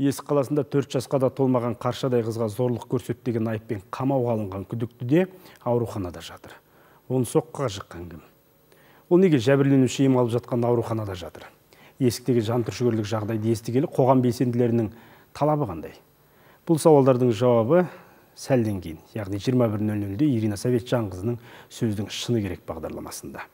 есік қаласында төрт жасқа да толмаған қаршадай қызға зорлық көрсетті деген айыппен қамауға алынған күдікті де ауруханада жатыр оны соққыға жыққан кім ол неге жәбірленуші ем алып жатқан ауруханада жатыр есіктегі жантүршігерлік жағдайды естігелі қоғам белсенділерінің талабы қандай бұл сауалдардың жауабы сәлден кейін яғни 21.00-де ирина советжанқызының сөздің шыны керек бағдарламасында